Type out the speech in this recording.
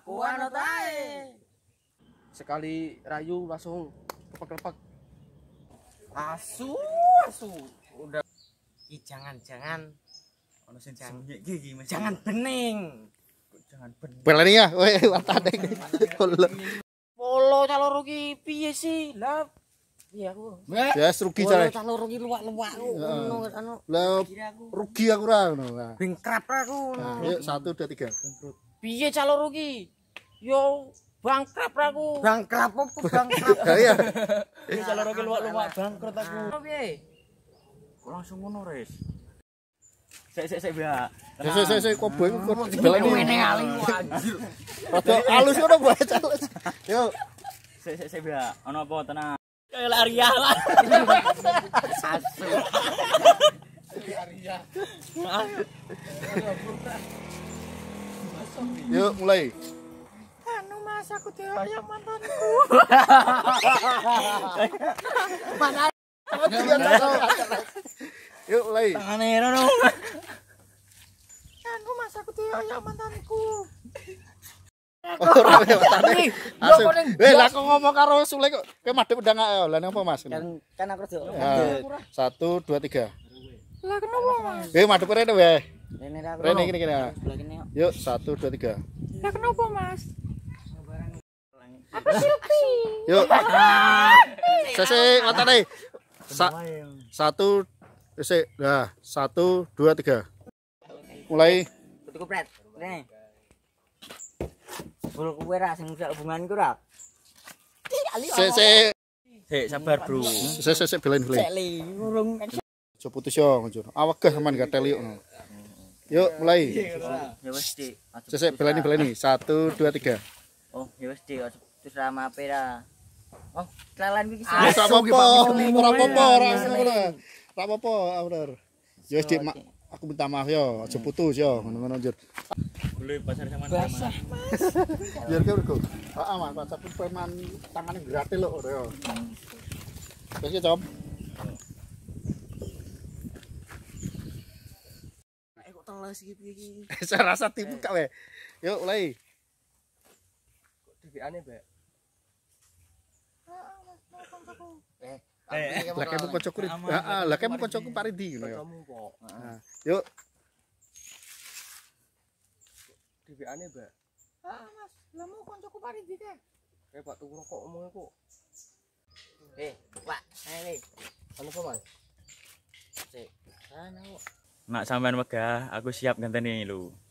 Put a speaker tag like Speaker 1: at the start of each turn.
Speaker 1: Aku anu Sekali rayu langsung kepak-kepak. Asu, asu. Udah. Ih, jangan-jangan ono sing sembunyi iki Jangan bening. Jangan bening. Belani ya, weh wartane. Polo caloro ki piye sih? Lah Ya, rugi jare. Lah rugi aku ora ngono. Bengkrap aku. Yuk 1 2 3. Piye calon rugi? Yo bangkrap aku. Bangkrap opo bangkrap? Iya. Calon rugi luwak-luwak bangkrut aku. Piye? Langsung ngono, Res. Sik sik sik, Mbak. Sik sik sik, kok bae kok ngene alus ngono bae calon. Yuk. Sik sik sik, Mbak. Ono apa tenang? kayak Arya lah anu, asu Arya yuk mulai anu mas aku dioyok mantanku mana yuk mulai tangannya dong anu mas aku dioyok mantanku aku eh, ngomong karo Sule kok kowe madhep ndang ae lha nang Mas? Kan kan aku yo. 1 2 3. Lah kenapa Mas? Eh madhep rene Rene Rene kene 1 2 3. Lah kenapa Mas? Apa sih Yuk. Sese ngotane. 1 sik. Nah, 1 2 3. Mulai. jebul kowe ra sing sak hubungan ku ra. Sik sik. Sik sabar, Bro. Sik sik sik belain belain. Sik li urung. Aja putus yo, ngono. Awak ah, gas gak teli yo Yuk mulai. Ya wis, Sik sik belain belain. 1 2 3. Oh, ya wis, Dik. Terus sama apa e Oh, kelalan iki. Ora apa-apa, ora ora apa-apa. Ora apa-apa, Dik. aku minta maaf yo aja putus yo ngono-ngono njur pasar sama mas biar ke berku heeh mas pacar pun preman tangane gratis lho yo terus ya eh kok telas iki gitu, piye iki saya rasa tipu kak we yuk mulai kok dewe ah, ah, mbak eh Eh, lah kemu kancaku. Heeh, lah kemu kancaku Pak Ridi ngono ya. Ah. Ah, yuk. Dibiane, Mbak. Heeh, ah, Mas. Lah mau kancaku Pak Ridi teh. Eh, Pak tuku rokok omongnya kok. Eh, Pak. Eh, ini. Anu apa, Mas? Cek. Ah, nak sampean megah, aku siap ganteni lu.